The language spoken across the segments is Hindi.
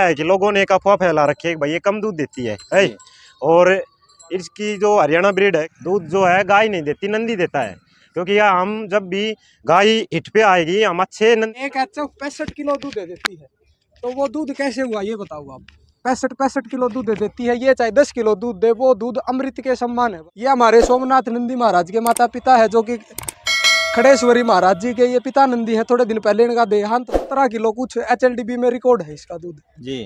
है कि लोगों ने एक अफवाह फैला रखी है भाई ये कम दूध देती है, है। और इसकी जो हरियाणा ब्रीड है दूध जो है गाय नहीं देती नंदी देता है क्योंकि यह हम जब भी गाय हिट पे आएगी हम अच्छे एक अच्छा पैंसठ किलो दूध दे देती है तो वो दूध कैसे हुआ ये बताओ आप पैंसठ पैंसठ किलो दूध दे देती है ये चाहे दस किलो दूध दे वो दूध अमृत के सम्मान है ये हमारे सोमनाथ नंदी महाराज के माता पिता है जो कि खड़ेश्वरी महाराज जी के ये पिता नंदी है थोड़े दिन पहले इनका देहांत सत्रह किलो कुछ एच में रिकॉर्ड है इसका दूध जी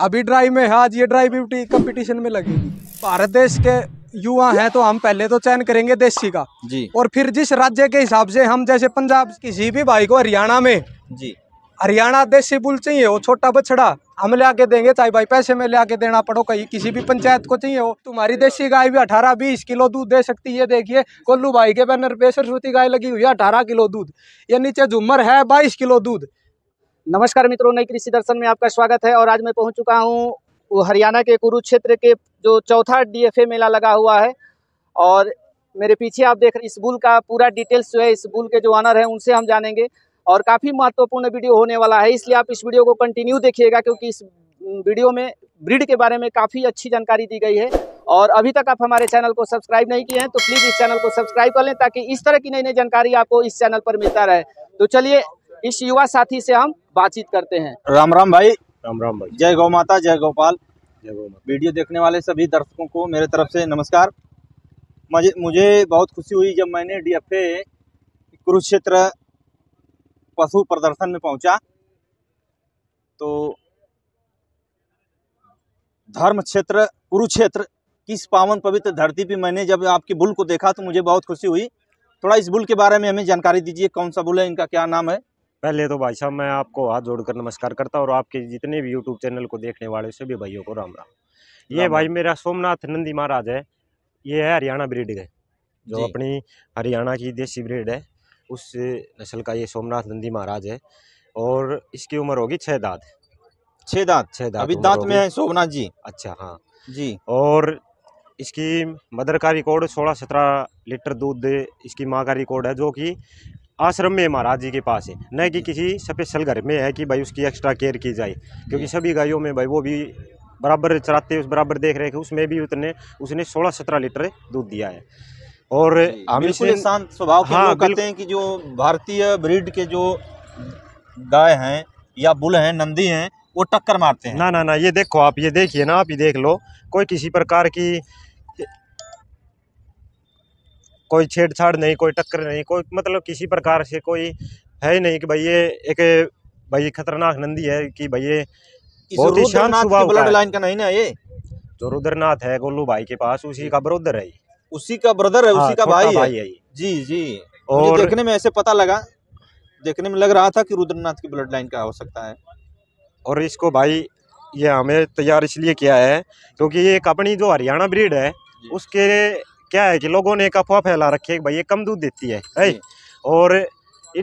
अभी ड्राई में है आज ये ड्राई ब्यूटी कंपटीशन में लगेगी भारत देश के युवा हैं तो हम पहले तो चयन करेंगे देसी का जी और फिर जिस राज्य के हिसाब से हम जैसे पंजाब किसी भी भाई को हरियाणा में जी हरियाणा देसी बुल चाहिए वो छोटा बछड़ा हम ले आके देंगे चाहे भाई पैसे में ले आके देना पड़ो कहीं किसी भी पंचायत को चाहिए हो तुम्हारी देसी गाय भी अठारह बीस किलो दूध दे सकती है देखिए कोल्लू भाई के बैनर पे सरस्वती गाय लगी हुई है अठारह किलो दूध ये नीचे झूमर है बाईस किलो दूध नमस्कार मित्रों नई कृषि दर्शन में आपका स्वागत है और आज मैं पहुँच चुका हूँ हरियाणा के कुरुक्षेत्र के जो चौथा डी मेला लगा हुआ है और मेरे पीछे आप देख रहे इस बुल का पूरा डिटेल्स जो है इस बुल के जो ऑनर है उनसे हम जानेंगे और काफ़ी महत्वपूर्ण वीडियो होने वाला है इसलिए आप इस वीडियो को कंटिन्यू देखिएगा क्योंकि इस वीडियो में ब्रिड के बारे में काफ़ी अच्छी जानकारी दी गई है और अभी तक आप हमारे चैनल को सब्सक्राइब नहीं किए हैं तो प्लीज़ इस चैनल को सब्सक्राइब कर लें ताकि इस तरह की नई नई जानकारी आपको इस चैनल पर मिलता रहे तो चलिए इस युवा साथी से हम बातचीत करते हैं राम राम भाई राम राम भाई जय गौ माता जय गोपाल जय गौ माता वीडियो देखने वाले सभी दर्शकों को मेरे तरफ से नमस्कार मुझे मुझे बहुत खुशी हुई जब मैंने डी एफ कुरुक्षेत्र पशु प्रदर्शन में पहुंचा तो धर्म क्षेत्र कुरुक्षेत्र किस पावन पवित्र धरती पे मैंने जब आपके बुल को देखा तो मुझे बहुत खुशी हुई थोड़ा इस बुल के बारे में हमें जानकारी दीजिए कौन सा बुल है इनका क्या नाम है पहले तो भाई साहब मैं आपको हाथ जोड़कर नमस्कार करता हूँ और आपके जितने भी यूट्यूब चैनल को देखने वाले सभी भाइयों को राम राम ये भाई मेरा सोमनाथ नंदी महाराज है ये है हरियाणा ब्रिड है जो अपनी हरियाणा की देसी ब्रिड है उस नस्ल का ये सोमनाथ नंदी महाराज है और इसकी उम्र होगी छः दाँत छः दाँत छः दाँत अभी दाँत में है सोमनाथ जी अच्छा हाँ जी और इसकी मदर का रिकॉर्ड सोलह सत्रह लीटर दूध इसकी माँ का रिकॉर्ड है जो कि आश्रम में महाराज जी के पास है न कि किसी स्पेशल घर में है कि भाई उसकी एक्स्ट्रा केयर की जाए क्योंकि सभी गायों में भाई वो भी बराबर चराते उस बराबर देख रहे हैं उसमें भी उतने उसने सोलह सत्रह लीटर दूध दिया है और हमेशा शांत स्वभाव हाँ, कहते हैं कि जो भारतीय ब्रीड के जो गाय हैं या बुल हैं नंदी हैं वो टक्कर मारते हैं ना ना ना ये देखो आप ये देखिए ना आप ये देख लो कोई किसी प्रकार की कोई छेड़छाड़ नहीं कोई टक्कर नहीं कोई मतलब किसी प्रकार से कोई है ही नहीं कि भाई ये एक भाई खतरनाक नंदी है कि भाई ये बहुत ही शांत स्वभाव का नहीं ना ये जो रुद्रनाथ है गोलू भाई के पास उसी का ब्रोदर है उसी का ब्रदर है हाँ, उसी का भाई, है जी जी और देखने में ऐसे पता लगा देखने में लग रहा था कि रुद्रनाथ की ब्लड लाइन का हो सकता है और इसको भाई ये हमें तैयार इसलिए किया है क्योंकि ये अपनी जो हरियाणा ब्रीड है उसके क्या है कि लोगों ने एक अफवाह फैला रखी है कि भाई ये कम दूध देती है है और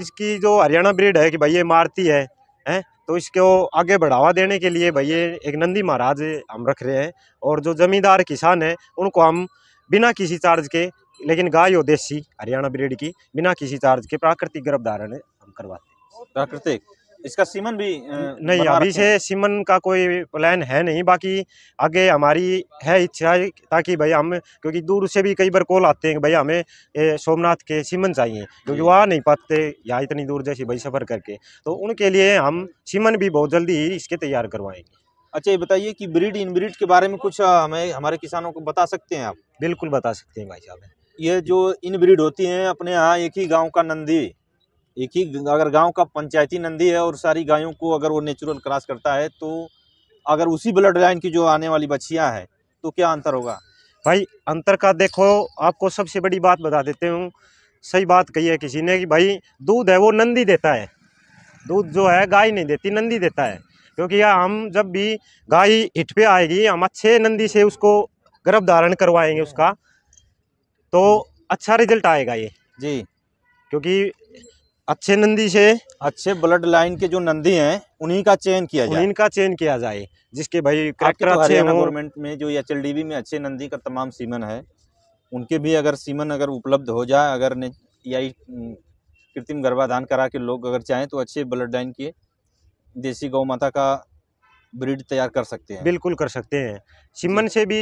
इसकी जो हरियाणा ब्रीड है कि भाई ये मारती है हैं तो इसको आगे बढ़ावा देने के लिए भाई ये एक नंदी महाराज हम रख रहे हैं और जो जमींदार किसान है उनको हम बिना किसी चार्ज के लेकिन गाय और देसी हरियाणा ब्रीड की बिना किसी चार्ज के प्राकृतिक गर्भधारण हम करवाते प्राकृतिक इसका सीमन भी नहीं अभी से सीमन का कोई प्लान है नहीं बाकी आगे हमारी है इच्छा ताकि भाई हम क्योंकि दूर से भी कई बार कॉल आते हैं कि भाई हमें सोमनाथ के सीमन चाहिए क्योंकि आ नहीं पाते यहाँ इतनी दूर जैसी भाई सफ़र करके तो उनके लिए हम सीमन भी बहुत जल्दी ही इसके तैयार करवाएंगे अच्छा ये बताइए कि ब्रीड इन ब्रीड के बारे में कुछ हमें हमारे किसानों को बता सकते हैं आप बिल्कुल बता सकते हैं भाई साहब ये जो इन ब्रीड होती हैं अपने यहाँ एक ही गांव का नंदी एक ही अगर गांव का पंचायती नंदी है और सारी गायों को अगर वो नेचुरल क्रॉस करता है तो अगर उसी ब्लड लाइन की जो आने वाली बच्चियाँ हैं तो क्या अंतर होगा भाई अंतर का देखो आपको सबसे बड़ी बात बता देते हूँ सही बात कही है किसी ने कि भाई दूध है वो नंदी देता है दूध जो है गाय नहीं देती नंदी देता है क्योंकि यार हम जब भी गाय हिट पे आएगी हम अच्छे नंदी से उसको गर्भ धारण करवाएंगे उसका तो अच्छा रिजल्ट आएगा ये जी क्योंकि अच्छे नंदी से अच्छे ब्लड लाइन के जो नंदी हैं उन्हीं का चयन किया जाए उन्हीं का चयन किया जाए जिसके भाई कैरेक्टर तो अच्छे गवर्नमेंट में जो एच में अच्छे नंदी का तमाम सीमन है उनके भी अगर सीमन अगर उपलब्ध हो जाए अगर या हम्म, कृत्रिम गर्भाधान करा के लोग अगर चाहें तो अच्छे ब्लड लाइन के देसी गौ माता का ब्रीड तैयार कर सकते हैं बिल्कुल कर सकते हैं सिमन से भी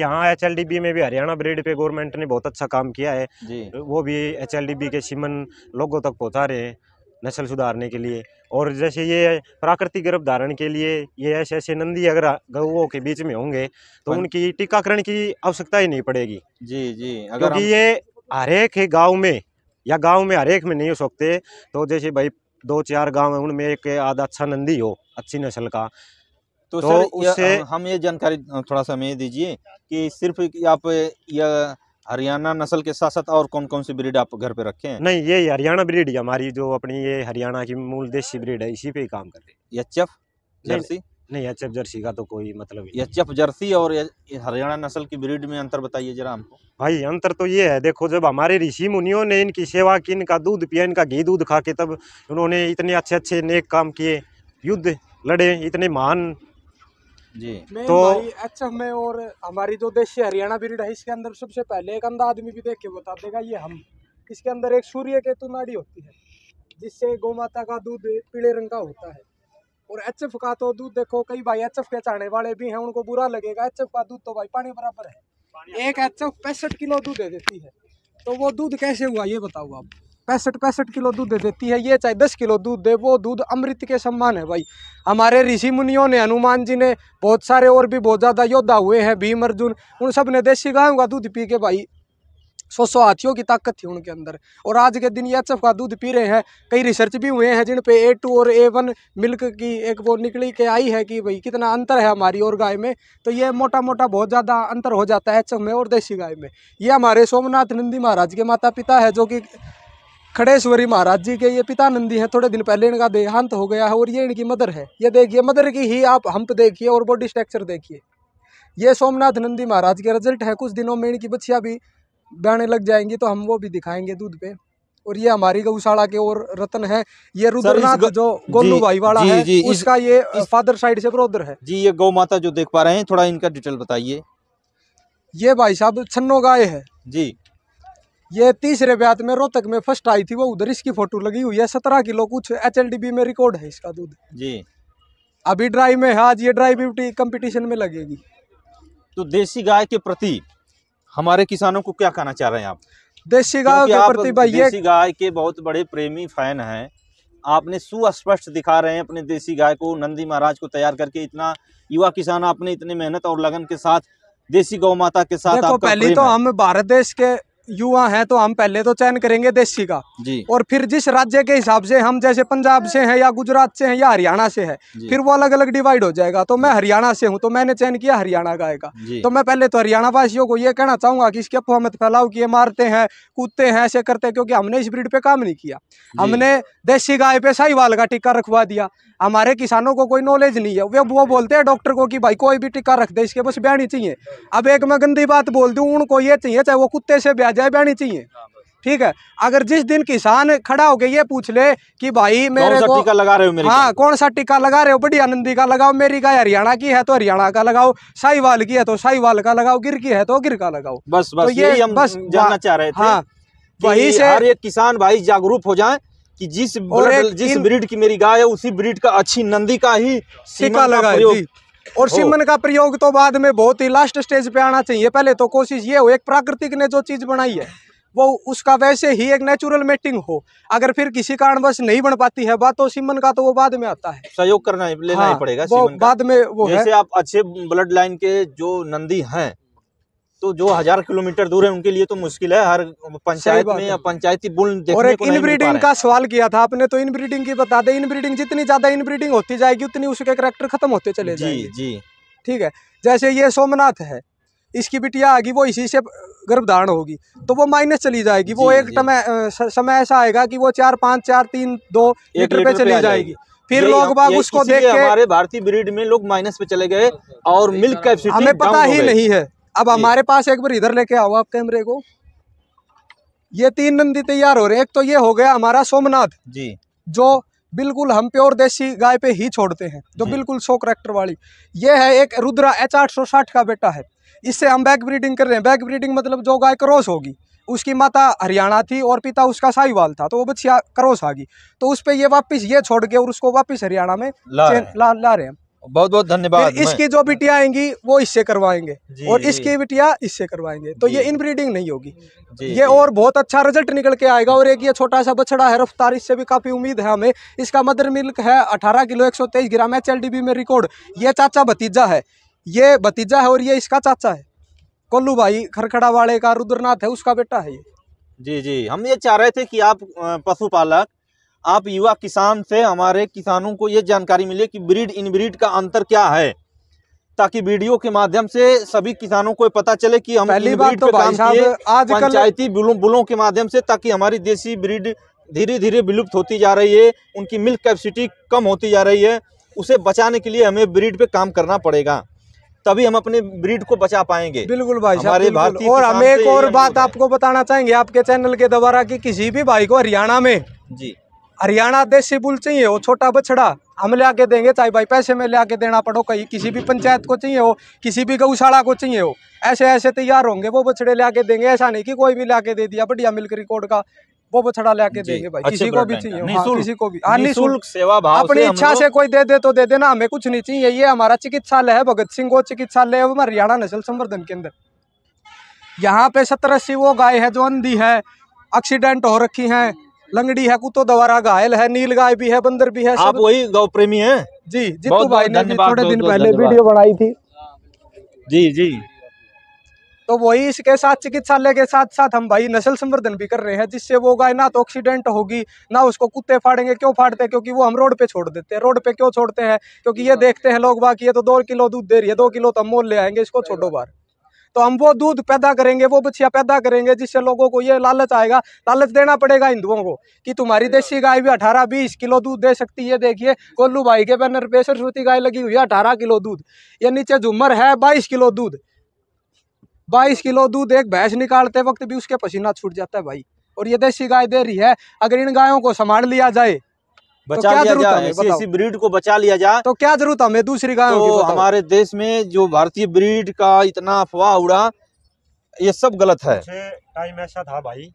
यहाँ एच में भी हरियाणा ब्रीड पे गवर्नमेंट ने बहुत अच्छा काम किया है वो भी एच के सिमन लोगों तक पहुँचा रहे हैं नस्ल सुधारने के लिए और जैसे ये प्राकृतिक गर्भ धारण के लिए ये ऐसे ऐसे नंदी अगर गऊओं के बीच में होंगे तो हाँ। उनकी टीकाकरण की आवश्यकता ही नहीं पड़ेगी जी जी अगर क्योंकि हम... ये हरेक गाँव में या गाँव में हरेक में नहीं हो सकते तो जैसे भाई दो चार गांव है उनमें एक आधा अच्छा नंदी हो अच्छी नस्ल का तो, तो सर उसे हम ये जानकारी थोड़ा सा हमें दीजिए कि सिर्फ आप यह हरियाणा नस्ल के साथ साथ और कौन कौन सी ब्रीड आप घर पे रखे हैं नहीं ये हरियाणा ब्रीड है हमारी जो अपनी ये हरियाणा की मूल देशी ब्रीड है इसी पे ही काम करते हैं एच एफ जर्सी नहीं एच एफ जर्सी का तो कोई मतलब ही एच एफ जर्सी और हरियाणा नस्ल की ब्रीड में अंतर बताइए जरा हमको भाई अंतर तो ये है देखो जब हमारे ऋषि मुनियों ने इनकी सेवा की इनका दूध पिया इनका घी दूध खा के तब उन्होंने इतने अच्छे अच्छे नेक काम किए युद्ध लड़े इतने महान जी तो एफ में और हमारी जो देश हरियाणा ब्रीड है इसके अंदर सबसे पहले एक अंधा आदमी भी देख के बता देगा ये हम इसके अंदर एक सूर्य के नाड़ी होती है जिससे गौ माता का दूध पीले रंग का होता है और एच एफ का तो दूध देखो कई भाई एच एफ के चाहने वाले भी हैं उनको बुरा लगेगा एच एफ का दूध तो भाई पानी बराबर है एक एच एफ पैंसठ किलो दूध दे देती है तो वो दूध कैसे हुआ ये बताओ आप पैंसठ पैंसठ किलो दूध दे देती है ये चाहे दस किलो दूध दे वो दूध अमृत के सम्मान है भाई हमारे ऋषि मुनियों ने हनुमान जी ने बहुत सारे और भी बहुत ज़्यादा योद्धा हुए हैं भीम अर्जुन उन सब ने देसी गायों का दूध पी के भाई सौ सौ हाथियों की ताकत थी उनके अंदर और आज के दिन एच का दूध पी रहे हैं कई रिसर्च भी हुए हैं जिन पे ए टू और ए वन मिल्क की एक वो निकली के आई है कि भाई कितना अंतर है हमारी और गाय में तो ये मोटा मोटा बहुत ज़्यादा अंतर हो जाता है एच में और देसी गाय में ये हमारे सोमनाथ नंदी महाराज के माता पिता है जो कि खड़ेश्वरी महाराज जी के ये पिता नंदी हैं थोड़े दिन पहले इनका देहांत हो गया है और ये इनकी मदर है ये देखिए मदर की ही आप हम्प देखिए और बॉडी स्ट्रक्चर देखिए ये सोमनाथ नंदी महाराज के रिजल्ट है कुछ दिनों में इनकी बच्चियाँ भी बहने लग जाएंगी तो हम वो भी दिखाएंगे दूध पे और ये हमारी गौशाला के और रतन है ये रुद्रनाथ जो गोलू भाई वाला जी, है जी, उसका ये इस... फादर साइड से ब्रोदर है जी ये गौ माता जो देख पा रहे हैं थोड़ा इनका डिटेल बताइए ये भाई साहब छन्नो गाय है जी ये तीसरे ब्यात में रोहतक में फर्स्ट आई थी वो उधर इसकी फोटो लगी हुई है सत्रह किलो कुछ एच में रिकॉर्ड है इसका दूध जी अभी ड्राई में है आज ये ड्राई ब्यूटी कंपटीशन में लगेगी तो देसी गाय के प्रति हमारे किसानों को क्या कहना चाह रहे हैं आप देसी गाय के प्रति देसी गाय के बहुत बड़े प्रेमी फैन हैं आपने सुस्पष्ट दिखा रहे हैं अपने देसी गाय को नंदी महाराज को तैयार करके इतना युवा किसान आपने इतनी मेहनत और लगन के साथ देसी गौ माता के साथ देखो पहली तो हम भारत देश के युवा हैं तो हम पहले तो चयन करेंगे देशी का जी और फिर जिस राज्य के हिसाब से हम जैसे पंजाब से हैं या गुजरात से हैं या हरियाणा से है फिर वो अलग अलग डिवाइड हो जाएगा तो मैं हरियाणा से हूँ तो मैंने चयन किया हरियाणा का आएगा तो मैं पहले तो हरियाणा वासियों को ये कहना चाहूंगा कि इसके अफवाह मत फैलाओ कि ये मारते हैं कूदते हैं ऐसे करते हैं क्योंकि हमने इस ब्रीड पे काम नहीं किया हमने देसी गाय पे साहिवाल का टीका रखवा दिया हमारे किसानों को कोई नॉलेज नहीं है वे वो बोलते हैं डॉक्टर को कि भाई कोई भी टीका रख दे इसके बस ब्याह चाहिए अब एक मैं गंदी बात बोल दूँ उनको ये चाहिए चाहे वो कुत्ते से ब्या जाए बहनी चाहिए हाँ, ठीक है अगर जिस दिन किसान खड़ा हो होके ये पूछ ले कि भाई मेरे को टीका लगा रहे हो मेरे हाँ कौन सा टीका लगा रहे हो बड़ी आनंदी का लगाओ मेरी का हरियाणा की है तो हरियाणा का लगाओ साहिवाल की है तो साहिवाल का लगाओ गिर की है तो गिर का लगाओ बस बस तो ये हम बस जानना चाह रहे थे हाँ वही से हर एक किसान भाई जागरूक हो जाए कि जिस जिस ब्रीड की मेरी गाय है उसी ब्रीड का अच्छी नंदी का ही टीका लगा और सिमन का प्रयोग तो बाद में बहुत ही लास्ट स्टेज पे आना चाहिए पहले तो कोशिश ये हो एक प्राकृतिक ने जो चीज़ बनाई है वो उसका वैसे ही एक नेचुरल मेटिंग हो अगर फिर किसी कारण बस नहीं बन पाती है बात तो सिमन का तो वो बाद में आता है सहयोग करना लेना हाँ, ही पड़ेगा वो बाद में वो जैसे है। आप अच्छे ब्लड लाइन के जो नंदी हैं तो जो हजार किलोमीटर दूर है उनके लिए तो मुश्किल है हर पंचायत में या पंचायती बुल और एक इनब्रीडिंग का सवाल किया था आपने तो इनब्रीडिंग की बता दें इनब्रीडिंग जितनी ज्यादा इनब्रीडिंग होती जाएगी उतनी उसके करेक्टर खत्म होते चले जी जी ठीक है जैसे ये सोमनाथ है इसकी बिटिया आगी वो इसी से गर्भधारण होगी तो वो माइनस चली जाएगी वो एक समय ऐसा आएगा कि वो चार पाँच चार तीन दो लीटर पे चली जाएगी फिर लोग बाग उसको देख के हमारे भारतीय ब्रीड में लोग माइनस पे चले गए और मिल्क कैपेसिटी हमें पता ही नहीं है अब हमारे पास एक बार इधर लेके आओ आप कैमरे को ये तीन नंदी तैयार हो रहे एक तो ये हो गया हमारा सोमनाथ जी जो बिल्कुल हम प्योर देसी गाय पे ही छोड़ते हैं जो बिल्कुल सो करेक्टर वाली ये है एक रुद्रा एच आठ सौ साठ का बेटा है इससे हम बैक ब्रीडिंग कर रहे हैं बैक ब्रीडिंग मतलब जो गाय क्रॉस होगी उसकी माता हरियाणा थी और पिता उसका साहिवाल था तो वो बच्ची क्रॉस आ गई तो उस पर ये वापिस ये छोड़ के और उसको वापिस हरियाणा में ला ला, ला रहे हैं बहुत बहुत धन्यवाद इसकी जो बिटिया आएंगी वो इससे करवाएंगे और इसकी बिटिया इससे करवाएंगे तो ये इनब्रीडिंग नहीं होगी ये और बहुत अच्छा रिजल्ट निकल के आएगा और एक ये छोटा सा बछड़ा है रफ्तार इससे भी काफ़ी उम्मीद है हमें इसका मदर मिल्क है अठारह किलो एक सौ तेईस ग्राम एच में रिकॉर्ड ये चाचा भतीजा है ये भतीजा है और ये इसका चाचा है कोल्लू भाई खरखड़ा वाले का रुद्रनाथ है उसका बेटा है ये जी जी हम ये चाह रहे थे कि आप पशुपालक आप युवा किसान से हमारे किसानों को ये जानकारी मिले कि ब्रीड इन ब्रीड का अंतर क्या है ताकि वीडियो के माध्यम से सभी किसानों को पता चले कि हम पहली बात तो आज पंचायती बुलों बुलों के माध्यम से ताकि हमारी देसी ब्रीड धीरे धीरे विलुप्त होती जा रही है उनकी मिल्क कैपेसिटी कम होती जा रही है उसे बचाने के लिए हमें ब्रीड पे काम करना पड़ेगा तभी हम अपने ब्रीड को बचा पाएंगे बिल्कुल भाई हमारे भारतीय और हम एक और बात आपको बताना चाहेंगे आपके चैनल के द्वारा की किसी भी भाई को हरियाणा में जी हरियाणा देसी बुल चाहिए हो छोटा बछड़ा हम ले आके देंगे चाहे भाई पैसे में ले आके देना पड़ो कहीं किसी भी पंचायत को चाहिए हो किसी भी गौशाला को चाहिए हो ऐसे ऐसे तैयार होंगे वो बछड़े ले आके देंगे ऐसा नहीं कि कोई भी ले आके दे दिया बढ़िया मिल्क रिकॉर्ड का वो बछड़ा लेके देंगे भाई हाँ, किसी को भी चाहिए किसी को भी निःशुल्क सेवा भाव अपनी इच्छा से कोई दे दे तो दे देना हमें कुछ नहीं चाहिए ये हमारा चिकित्सालय है भगत सिंह गो चिकित्सालय है हरियाणा नस्ल संवर्धन केंद्र यहाँ पे सत्रह अस्सी वो गाय है जो अंधी है एक्सीडेंट हो रखी हैं लंगड़ी है कुत्तो दोबारा घायल है नील गाय भी है बंदर भी है आप वही गौ प्रेमी है जी जितू भाई ने थोड़े दिन पहले वीडियो बनाई थी जी जी तो वही इसके साथ चिकित्सालय के साथ साथ हम भाई नस्ल संवर्धन भी कर रहे हैं जिससे वो गाय ना तो एक्सीडेंट होगी ना उसको कुत्ते फाड़ेंगे क्यों फाड़ते क्योंकि वो हम रोड पे छोड़ देते हैं रोड पे क्यों छोड़ते हैं क्योंकि ये देखते हैं लोग बाकी ये तो दो किलो दूध दे रही है दो किलो तो हम मोल ले आएंगे इसको छोड़ो बार तो हम वो दूध पैदा करेंगे वो बछिया पैदा करेंगे जिससे लोगों को ये लालच आएगा लालच देना पड़ेगा हिंदुओं को कि तुम्हारी देसी गाय भी अठारह बीस किलो दूध दे सकती है देखिए गोलू भाई के बैनर पे सरस्वती गाय लगी हुई है अठारह किलो दूध ये नीचे झूमर है बाईस किलो दूध बाईस किलो दूध एक भैंस निकालते वक्त भी उसके पसीना छूट जाता है भाई और ये देसी गाय दे रही है अगर इन गायों को संभाल लिया जाए तो बचा तो लिया जाए ऐसी ब्रीड को बचा लिया जाए तो क्या जरूरत हमें दूसरी गायों तो की हमारे देश में जो भारतीय ब्रीड का इतना अफवाह उड़ा ये सब गलत है टाइम ऐसा था भाई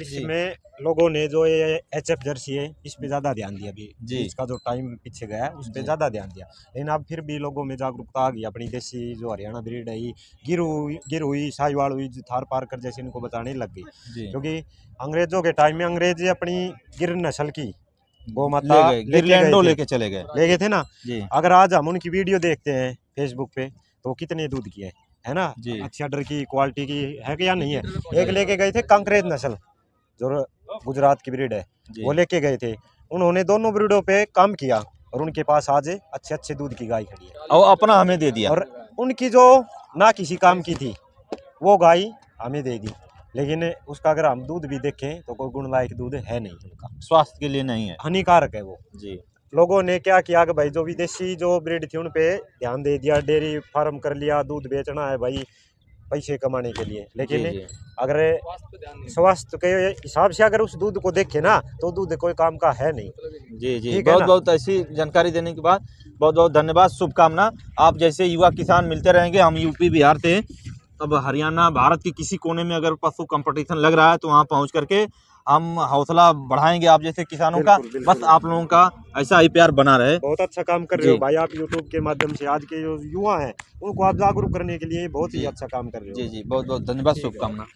इसमें लोगों ने जो ये एच एफ जर्सी है इस पे ज्यादा ध्यान दिया अभी जी इसका जो टाइम पीछे गया उस पे ज्यादा ध्यान दिया लेकिन अब फिर भी लोगों में जागरूकता आ गई अपनी देसी जो हरियाणा ब्रीड है गिर हुई साहिवाल हुई थार कर जैसे इनको बताने लग गई क्योंकि अंग्रेजों के टाइम में अंग्रेज अपनी गिर नस्ल की गौ माता गिरलैंडो लेके चले गए ले गए थे ना अगर आज हम उनकी वीडियो देखते हैं फेसबुक पे तो कितने दूध की है है ना अच्छा डर की क्वालिटी की है कि या नहीं है एक लेके गए थे कंकरेज नस्ल जो गुजरात की ब्रीड है वो लेके गए थे उन्होंने दोनों ब्रीडों पे काम किया और उनके पास आज अच्छे अच्छे दूध की गाय खड़ी है और अपना हमें दे दिया और उनकी जो ना किसी काम की थी वो गाय हमें दे दी लेकिन उसका अगर हम दूध भी देखें तो कोई गुण लायक दूध है नहीं उनका स्वास्थ्य के लिए नहीं है हानिकारक है वो जी लोगों ने क्या किया कि भाई जो विदेशी जो ब्रीड थी उन ध्यान दे दिया डेयरी फार्म कर लिया दूध बेचना है भाई पैसे कमाने के लिए लेकिन जी, जी। अगर स्वास्थ्य के हिसाब से अगर उस दूध को देखे ना तो दूध कोई काम का है नहीं जी जी बहुत बहुत ऐसी जानकारी देने के बाद बहुत बहुत धन्यवाद शुभकामना आप जैसे युवा किसान मिलते रहेंगे हम यूपी बिहार से अब हरियाणा भारत के किसी कोने में अगर पशु कंपटीशन लग रहा है तो वहाँ पहुँच करके हम हौसला बढ़ाएंगे आप जैसे किसानों का बस आप लोगों का ऐसा ही प्यार बना रहे बहुत अच्छा काम कर रहे हो भाई आप यूट्यूब के माध्यम से आज के जो युवा हैं उनको आप जागरूक करने के लिए बहुत ही अच्छा काम कर रहे हो जी जी बहुत बहुत धन्यवाद शुभकामना